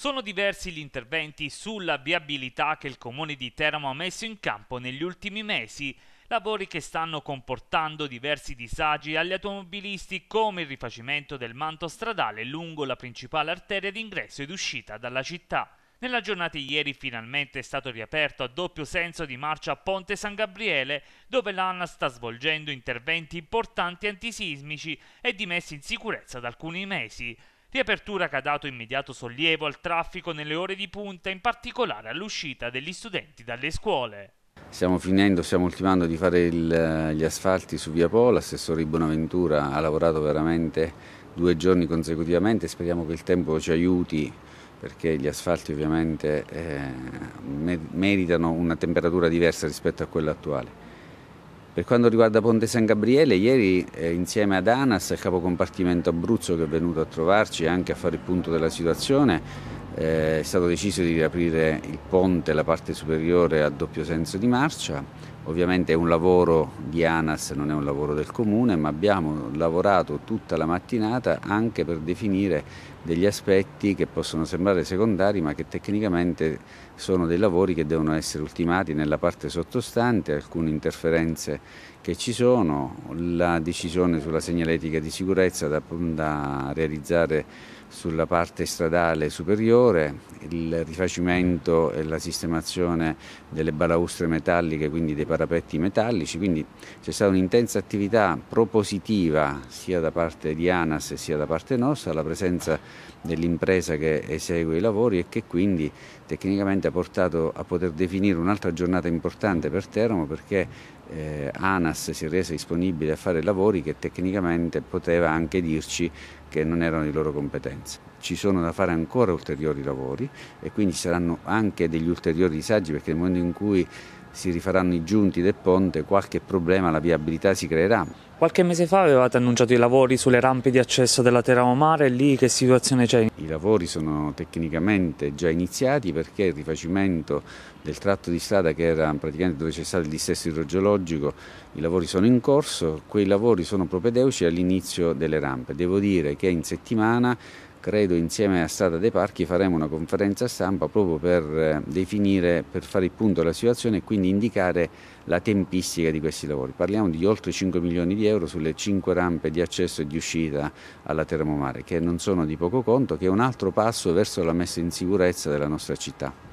Sono diversi gli interventi sulla viabilità che il comune di Teramo ha messo in campo negli ultimi mesi, lavori che stanno comportando diversi disagi agli automobilisti come il rifacimento del manto stradale lungo la principale arteria d'ingresso ed uscita dalla città. Nella giornata di ieri finalmente è stato riaperto a doppio senso di marcia Ponte San Gabriele, dove l'ANA sta svolgendo interventi importanti antisismici e di messa in sicurezza da alcuni mesi riapertura che ha dato immediato sollievo al traffico nelle ore di punta, in particolare all'uscita degli studenti dalle scuole. Stiamo finendo, stiamo ultimando di fare il, eh, gli asfalti su Via Po, l'assessore di Bonaventura ha lavorato veramente due giorni consecutivamente, speriamo che il tempo ci aiuti perché gli asfalti ovviamente eh, meritano una temperatura diversa rispetto a quella attuale. Per quanto riguarda Ponte San Gabriele, ieri eh, insieme ad ANAS, il capocompartimento Abruzzo che è venuto a trovarci anche a fare il punto della situazione, eh, è stato deciso di riaprire il ponte, la parte superiore a doppio senso di marcia Ovviamente è un lavoro di ANAS, non è un lavoro del comune, ma abbiamo lavorato tutta la mattinata anche per definire degli aspetti che possono sembrare secondari, ma che tecnicamente sono dei lavori che devono essere ultimati nella parte sottostante, alcune interferenze che ci sono, la decisione sulla segnaletica di sicurezza da, da realizzare sulla parte stradale superiore, il rifacimento e la sistemazione delle balaustre metalliche, quindi dei parapetti metallici, quindi c'è stata un'intensa attività propositiva sia da parte di ANAS sia da parte nostra, alla presenza dell'impresa che esegue i lavori e che quindi tecnicamente ha portato a poter definire un'altra giornata importante per Teramo perché eh, ANAS si è resa disponibile a fare lavori che tecnicamente poteva anche dirci che non erano di loro competenza. Ci sono da fare ancora ulteriori lavori e quindi ci saranno anche degli ulteriori disagi perché nel momento in cui si rifaranno i giunti del ponte, qualche problema alla viabilità si creerà. Qualche mese fa avevate annunciato i lavori sulle rampe di accesso della Teramo Mare, lì che situazione c'è? I lavori sono tecnicamente già iniziati perché il rifacimento del tratto di strada che era praticamente dove c'è stato il dissesto idrogeologico, i lavori sono in corso, quei lavori sono propedeuci all'inizio delle rampe. Devo dire che in settimana credo insieme a Strada dei Parchi faremo una conferenza stampa proprio per eh, definire, per fare il punto della situazione e quindi indicare la tempistica di questi lavori. Parliamo di oltre 5 milioni di euro sulle 5 rampe di accesso e di uscita alla Terremomare, che non sono di poco conto, che è un altro passo verso la messa in sicurezza della nostra città.